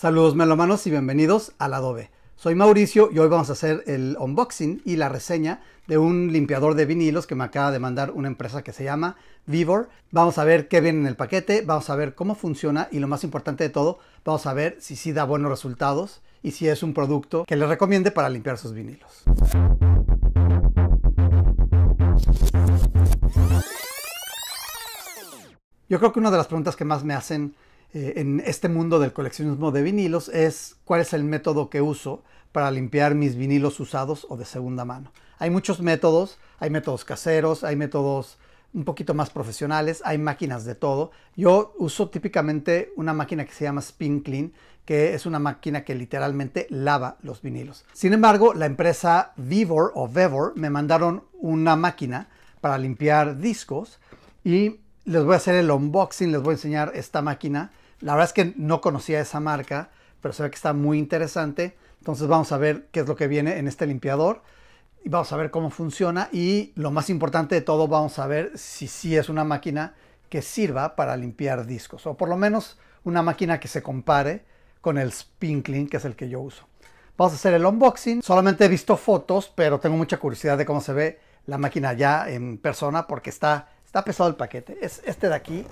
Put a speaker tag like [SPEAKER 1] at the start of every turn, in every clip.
[SPEAKER 1] Saludos melomanos y bienvenidos al Adobe. Soy Mauricio y hoy vamos a hacer el unboxing y la reseña de un limpiador de vinilos que me acaba de mandar una empresa que se llama Vivor. Vamos a ver qué viene en el paquete, vamos a ver cómo funciona y lo más importante de todo, vamos a ver si sí da buenos resultados y si es un producto que les recomiende para limpiar sus vinilos. Yo creo que una de las preguntas que más me hacen eh, en este mundo del coleccionismo de vinilos es cuál es el método que uso para limpiar mis vinilos usados o de segunda mano. Hay muchos métodos, hay métodos caseros, hay métodos un poquito más profesionales, hay máquinas de todo. Yo uso típicamente una máquina que se llama Spin Clean, que es una máquina que literalmente lava los vinilos. Sin embargo, la empresa Vivor o Vevor me mandaron una máquina para limpiar discos y les voy a hacer el unboxing, les voy a enseñar esta máquina la verdad es que no conocía esa marca, pero se ve que está muy interesante. Entonces vamos a ver qué es lo que viene en este limpiador. Y vamos a ver cómo funciona y lo más importante de todo, vamos a ver si sí es una máquina que sirva para limpiar discos o por lo menos una máquina que se compare con el Spin Clean, que es el que yo uso. Vamos a hacer el unboxing. Solamente he visto fotos, pero tengo mucha curiosidad de cómo se ve la máquina ya en persona porque está, está pesado el paquete. Es este de aquí.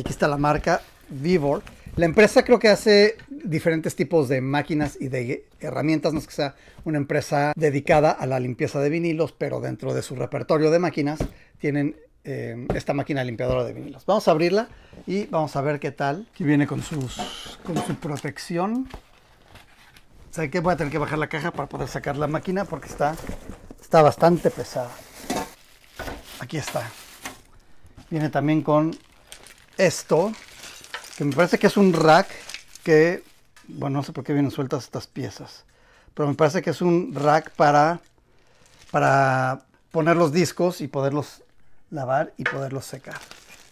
[SPEAKER 1] Aquí está la marca Vivor. La empresa creo que hace diferentes tipos de máquinas y de herramientas, no es que sea una empresa dedicada a la limpieza de vinilos, pero dentro de su repertorio de máquinas tienen eh, esta máquina limpiadora de vinilos. Vamos a abrirla y vamos a ver qué tal. Aquí viene con, sus, con su protección. sea, que Voy a tener que bajar la caja para poder sacar la máquina porque está, está bastante pesada. Aquí está. Viene también con esto, que me parece que es un rack que, bueno, no sé por qué vienen sueltas estas piezas, pero me parece que es un rack para, para poner los discos y poderlos lavar y poderlos secar.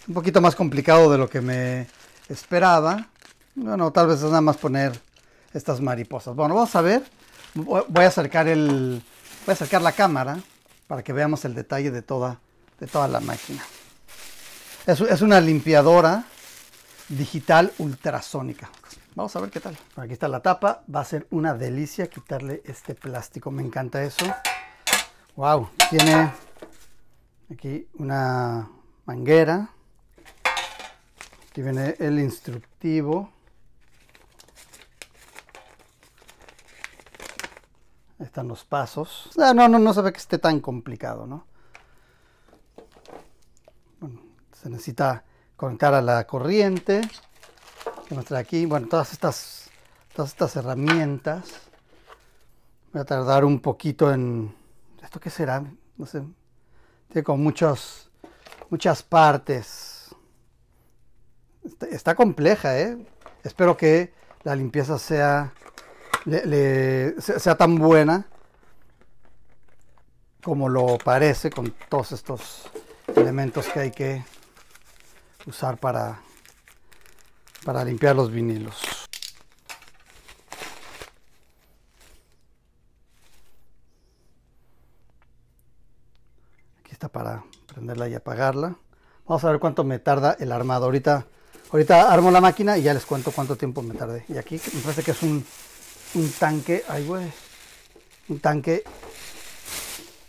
[SPEAKER 1] Un poquito más complicado de lo que me esperaba. Bueno, tal vez es nada más poner estas mariposas. Bueno, vamos a ver. Voy a acercar el, voy a acercar la cámara para que veamos el detalle de toda, de toda la máquina. Es, una limpiadora digital ultrasónica. Vamos a ver qué tal. Aquí está la tapa. Va a ser una delicia quitarle este plástico. Me encanta eso. Wow. Tiene aquí una manguera. Aquí viene el instructivo. Ahí están los pasos. Ah, no, no, no se ve que esté tan complicado, ¿no? se necesita conectar a la corriente que aquí. Bueno, todas estas, todas estas herramientas. Voy a tardar un poquito en... ¿Esto qué será? No sé. Tiene como muchos, muchas partes. Está, compleja, ¿eh? Espero que la limpieza sea, sea tan buena como lo parece con todos estos elementos que hay que usar para, para limpiar los vinilos. Aquí está para prenderla y apagarla. Vamos a ver cuánto me tarda el armado. Ahorita, ahorita armo la máquina y ya les cuento cuánto tiempo me tardé. Y aquí me parece que es un, un tanque. Ay, güey. Un tanque.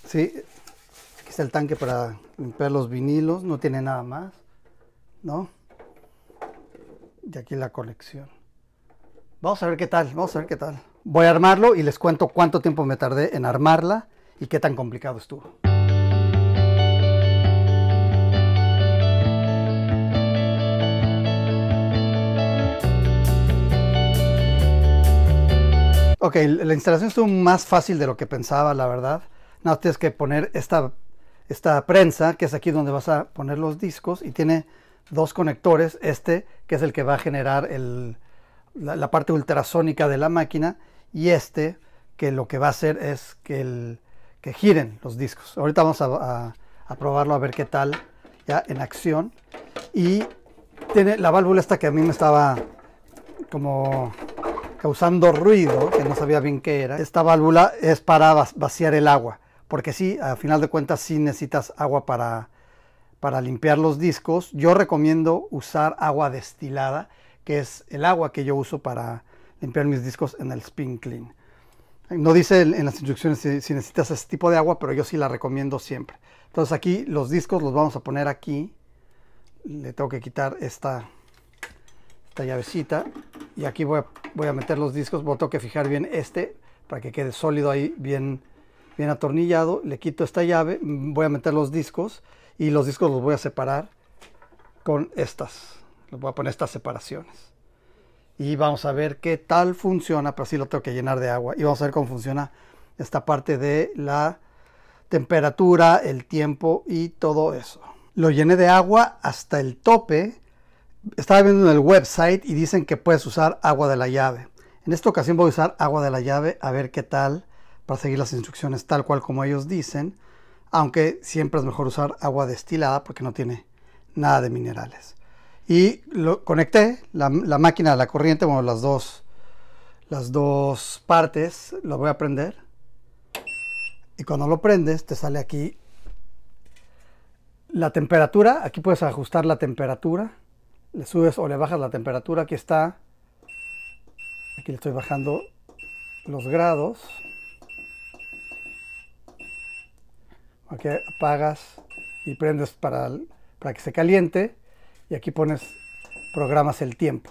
[SPEAKER 1] Sí. Aquí está el tanque para limpiar los vinilos. No tiene nada más. ¿no? Y aquí la colección Vamos a ver qué tal, vamos a ver qué tal. Voy a armarlo y les cuento cuánto tiempo me tardé en armarla y qué tan complicado estuvo. Ok, la instalación estuvo más fácil de lo que pensaba, la verdad. no, tienes que poner esta, esta prensa, que es aquí donde vas a poner los discos, y tiene dos conectores, este que es el que va a generar la, parte ultrasónica de la máquina y este que lo que va a hacer es que, que giren los discos. Ahorita vamos a, probarlo a ver qué tal ya en acción y tiene la válvula esta que a mí me estaba como causando ruido, que no sabía bien qué era. Esta válvula es para vaciar el agua, porque sí, a final de cuentas sí necesitas agua para para limpiar los discos, yo recomiendo usar agua destilada, que es el agua que yo uso para limpiar mis discos en el spin clean. No dice en las instrucciones si, necesitas ese tipo de agua, pero yo sí la recomiendo siempre. Entonces aquí los discos los vamos a poner aquí. Le tengo que quitar esta, esta llavecita. Y aquí voy a, meter los discos. Voy tengo que fijar bien este para que quede sólido ahí bien, bien atornillado. Le quito esta llave. Voy a meter los discos y los discos los voy a separar con estas. Los voy a poner estas separaciones. Y vamos a ver qué tal funciona, pero sí lo tengo que llenar de agua. Y vamos a ver cómo funciona esta parte de la temperatura, el tiempo y todo eso. Lo llené de agua hasta el tope. Estaba viendo en el website y dicen que puedes usar agua de la llave. En esta ocasión voy a usar agua de la llave a ver qué tal para seguir las instrucciones tal cual como ellos dicen aunque siempre es mejor usar agua destilada porque no tiene nada de minerales. Y lo conecté, la, máquina a la corriente, bueno, las dos, las dos partes, lo voy a prender. Y cuando lo prendes, te sale aquí la temperatura. Aquí puedes ajustar la temperatura. Le subes o le bajas la temperatura. Aquí está. Aquí le estoy bajando los grados. Aquí apagas y prendes para, para que se caliente y aquí pones, programas el tiempo.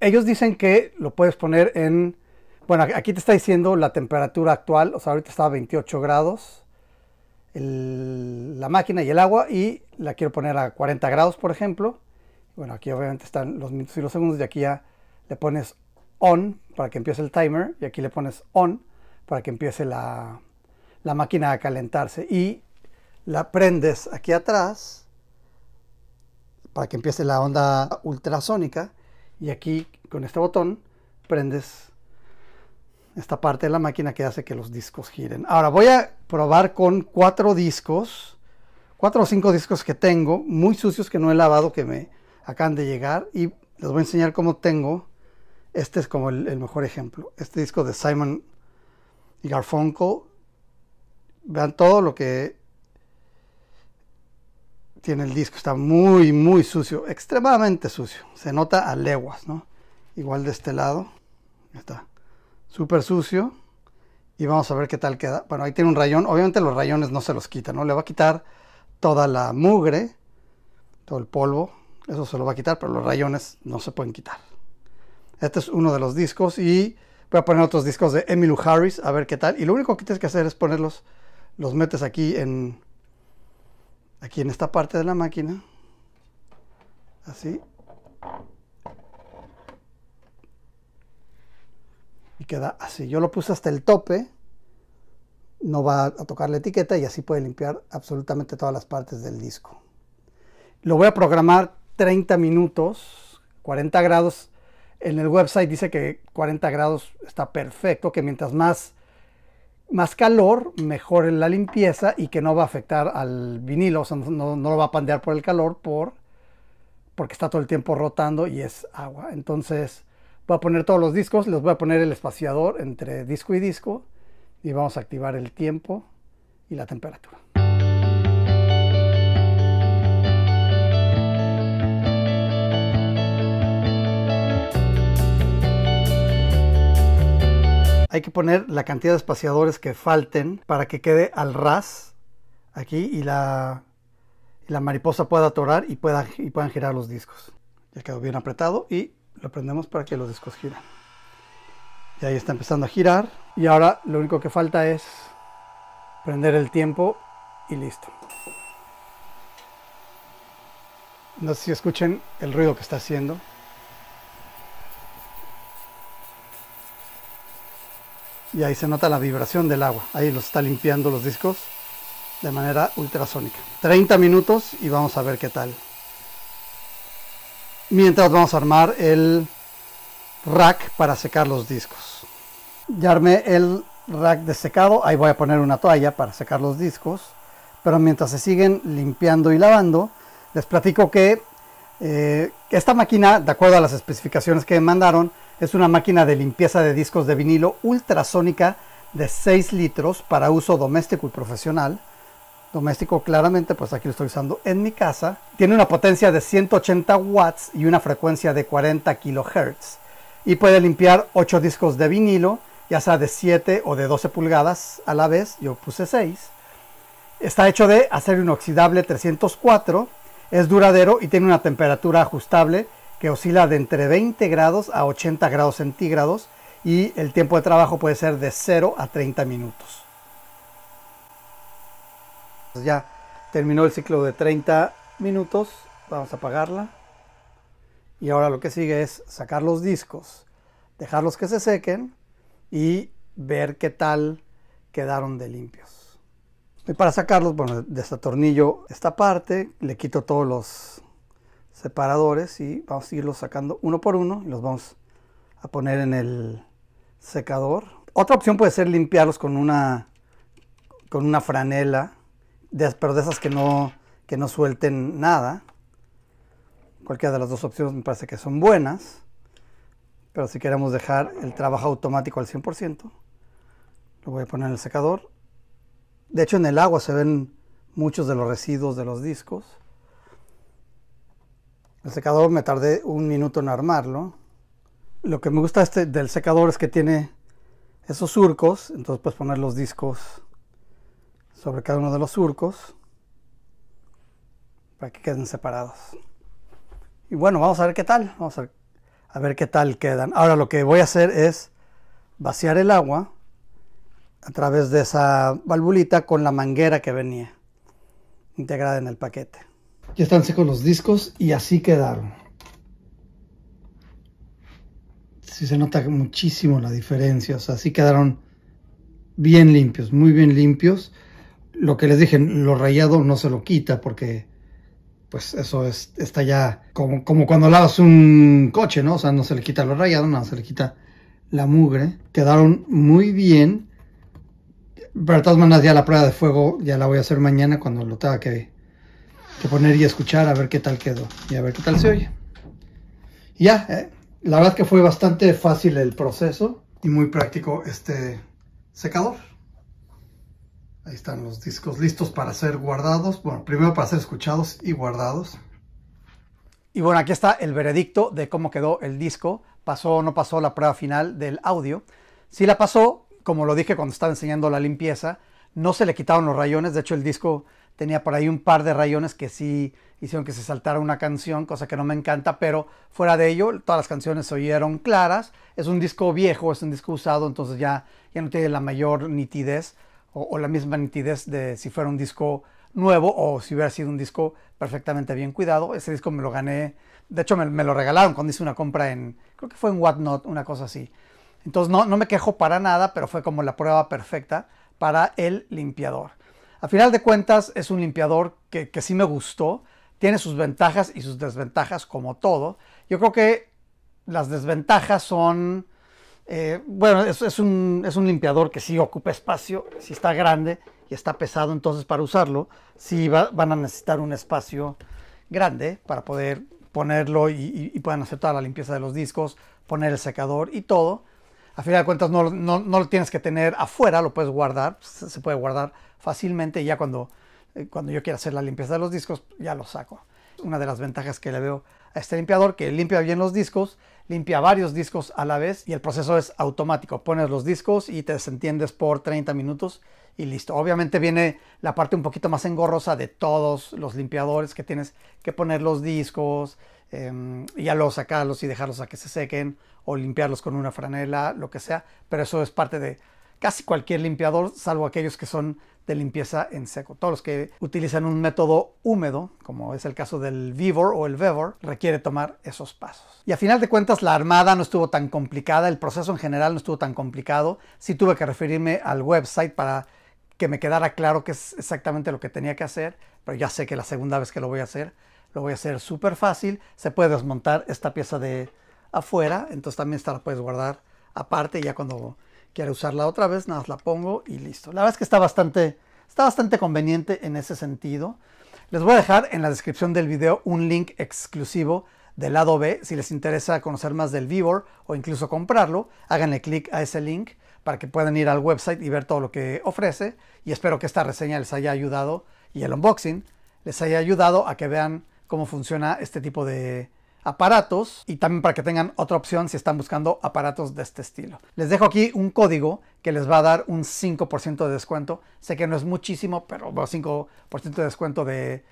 [SPEAKER 1] Ellos dicen que lo puedes poner en, bueno, aquí te está diciendo la temperatura actual, o sea, ahorita está a 28 grados la máquina y el agua y la quiero poner a 40 grados, por ejemplo. Bueno, aquí obviamente están los minutos y los segundos y aquí ya le pones on para que empiece el timer y aquí le pones on para que empiece la, la máquina a calentarse y la prendes aquí atrás para que empiece la onda ultrasónica y aquí con este botón prendes esta parte de la máquina que hace que los discos giren. Ahora voy a probar con cuatro discos, cuatro o cinco discos que tengo, muy sucios que no he lavado, que me acaban de llegar y les voy a enseñar cómo tengo. Este es como el, mejor ejemplo. Este disco de Simon Garfunkel. Vean todo lo que tiene el disco, está muy, muy sucio, extremadamente sucio, se nota a leguas, ¿no? Igual de este lado, está súper sucio y vamos a ver qué tal queda. Bueno, ahí tiene un rayón, obviamente los rayones no se los quita, ¿no? Le va a quitar toda la mugre, todo el polvo, eso se lo va a quitar, pero los rayones no se pueden quitar. Este es uno de los discos y voy a poner otros discos de Emily Harris, a ver qué tal. Y lo único que tienes que hacer es ponerlos, los metes aquí en aquí en esta parte de la máquina, así, y queda así. Yo lo puse hasta el tope, no va a tocar la etiqueta y así puede limpiar absolutamente todas las partes del disco. Lo voy a programar 30 minutos, 40 grados. En el website dice que 40 grados está perfecto, que mientras más más calor, mejor en la limpieza y que no va a afectar al vinilo, o sea, no, lo va a pandear por el calor por, porque está todo el tiempo rotando y es agua. Entonces voy a poner todos los discos, les voy a poner el espaciador entre disco y disco y vamos a activar el tiempo y la temperatura. Hay que poner la cantidad de espaciadores que falten para que quede al ras aquí y la, la mariposa pueda atorar y, y puedan girar los discos. Ya quedó bien apretado y lo prendemos para que los discos giren. Ya ahí está empezando a girar. Y ahora lo único que falta es prender el tiempo y listo. No sé si escuchen el ruido que está haciendo. y ahí se nota la vibración del agua. Ahí los está limpiando los discos de manera ultrasónica. 30 minutos y vamos a ver qué tal. Mientras vamos a armar el rack para secar los discos. Ya armé el rack de secado, ahí voy a poner una toalla para secar los discos, pero mientras se siguen limpiando y lavando, les platico que eh, esta máquina, de acuerdo a las especificaciones que me mandaron, es una máquina de limpieza de discos de vinilo ultrasónica de 6 litros para uso doméstico y profesional. Doméstico claramente, pues aquí lo estoy usando en mi casa. Tiene una potencia de 180 watts y una frecuencia de 40 kilohertz. Y puede limpiar 8 discos de vinilo, ya sea de 7 o de 12 pulgadas a la vez. Yo puse 6. Está hecho de acero inoxidable 304. Es duradero y tiene una temperatura ajustable que oscila de entre 20 grados a 80 grados centígrados y el tiempo de trabajo puede ser de 0 a 30 minutos. Pues ya terminó el ciclo de 30 minutos, vamos a apagarla. Y ahora lo que sigue es sacar los discos, dejarlos que se sequen y ver qué tal quedaron de limpios. Y para sacarlos, bueno, desatornillo este esta parte, le quito todos los separadores y vamos a irlos sacando uno por uno y los vamos a poner en el secador. Otra opción puede ser limpiarlos con una, con una franela, de, pero de esas que no, que no suelten nada. Cualquiera de las dos opciones me parece que son buenas, pero si queremos dejar el trabajo automático al 100%, lo voy a poner en el secador. De hecho en el agua se ven muchos de los residuos de los discos. El secador me tardé un minuto en armarlo. Lo que me gusta este, del secador es que tiene esos surcos, entonces puedes poner los discos sobre cada uno de los surcos para que queden separados. Y bueno, vamos a ver qué tal, vamos a a ver qué tal quedan. Ahora lo que voy a hacer es vaciar el agua a través de esa valvulita con la manguera que venía integrada en el paquete. Ya están secos los discos y así quedaron. Si se nota muchísimo la diferencia, o sea, así quedaron bien limpios, muy bien limpios. Lo que les dije, lo rayado no se lo quita porque pues eso está ya como, como cuando lavas un coche, ¿no? O sea, no se le quita lo rayado, no se le quita la mugre. Quedaron muy bien. Pero de todas maneras ya la prueba de fuego ya la voy a hacer mañana cuando lo tenga que que poner y escuchar a ver qué tal quedó y a ver qué tal se oye. ya, ¿eh? la verdad que fue bastante fácil el proceso y muy práctico este secador. Ahí están los discos listos para ser guardados. Bueno, primero para ser escuchados y guardados. Y bueno, aquí está el veredicto de cómo quedó el disco. Pasó o no pasó la prueba final del audio. Si la pasó, como lo dije cuando estaba enseñando la limpieza, no se le quitaron los rayones. De hecho, el disco Tenía por ahí un par de rayones que sí hicieron que se saltara una canción, cosa que no me encanta, pero fuera de ello, todas las canciones se oyeron claras. Es un disco viejo, es un disco usado, entonces ya, ya no tiene la mayor nitidez o, la misma nitidez de si fuera un disco nuevo o si hubiera sido un disco perfectamente bien cuidado. Ese disco me lo gané, de hecho me, me lo regalaron cuando hice una compra en, creo que fue en Whatnot, una cosa así. Entonces no, no me quejo para nada, pero fue como la prueba perfecta para el limpiador. A final de cuentas es un limpiador que, sí me gustó, tiene sus ventajas y sus desventajas como todo. Yo creo que las desventajas son, eh, bueno, es, un, limpiador que sí ocupa espacio, si está grande y está pesado, entonces para usarlo sí van a necesitar un espacio grande para poder ponerlo y, y puedan hacer toda la limpieza de los discos, poner el secador y todo a final de cuentas no, no, lo tienes que tener afuera, lo puedes guardar, pues, se puede guardar fácilmente y ya cuando, eh, cuando yo quiera hacer la limpieza de los discos, ya lo saco una de las ventajas que le veo a este limpiador, que limpia bien los discos, limpia varios discos a la vez y el proceso es automático. Pones los discos y te desentiendes por 30 minutos y listo. Obviamente viene la parte un poquito más engorrosa de todos los limpiadores que tienes que poner los discos, em, y ya los sacarlos y dejarlos a que se sequen o limpiarlos con una franela, lo que sea, pero eso es parte de casi cualquier limpiador, salvo aquellos que son de limpieza en seco. Todos los que utilizan un método húmedo, como es el caso del Vivor o el Vevor, requiere tomar esos pasos. Y a final de cuentas, la armada no estuvo tan complicada, el proceso en general no estuvo tan complicado. Sí tuve que referirme al website para que me quedara claro qué es exactamente lo que tenía que hacer, pero ya sé que la segunda vez que lo voy a hacer, lo voy a hacer súper fácil. Se puede desmontar esta pieza de afuera, entonces también esta la puedes guardar aparte ya cuando quiero usarla otra vez, nada más la pongo y listo. La verdad es que está bastante, está bastante conveniente en ese sentido. Les voy a dejar en la descripción del video un link exclusivo del lado B. Si les interesa conocer más del Vibor o incluso comprarlo, háganle clic a ese link para que puedan ir al website y ver todo lo que ofrece. Y espero que esta reseña les haya ayudado y el unboxing les haya ayudado a que vean cómo funciona este tipo de, aparatos y también para que tengan otra opción si están buscando aparatos de este estilo. Les dejo aquí un código que les va a dar un 5% de descuento. Sé que no es muchísimo, pero 5% de descuento de,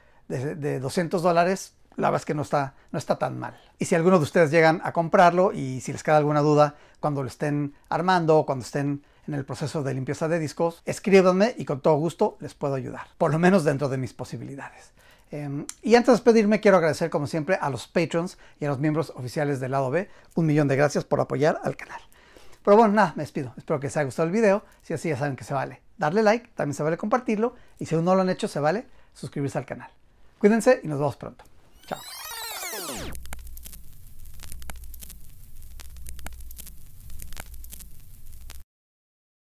[SPEAKER 1] 200 dólares la verdad es que no está, no está tan mal. Y si alguno de ustedes llegan a comprarlo y si les queda alguna duda cuando lo estén armando o cuando estén en el proceso de limpieza de discos, escríbanme y con todo gusto les puedo ayudar, por lo menos dentro de mis posibilidades. Em, y antes de despedirme, quiero agradecer como siempre a los patrons y a los miembros oficiales del lado B. Un millón de gracias por apoyar al canal. Pero bueno, nada, me despido. Espero que les haya gustado el video. Si así ya saben que se vale darle like, también se vale compartirlo. Y si aún no lo han hecho, se vale suscribirse al canal. Cuídense y nos vemos pronto. Chao.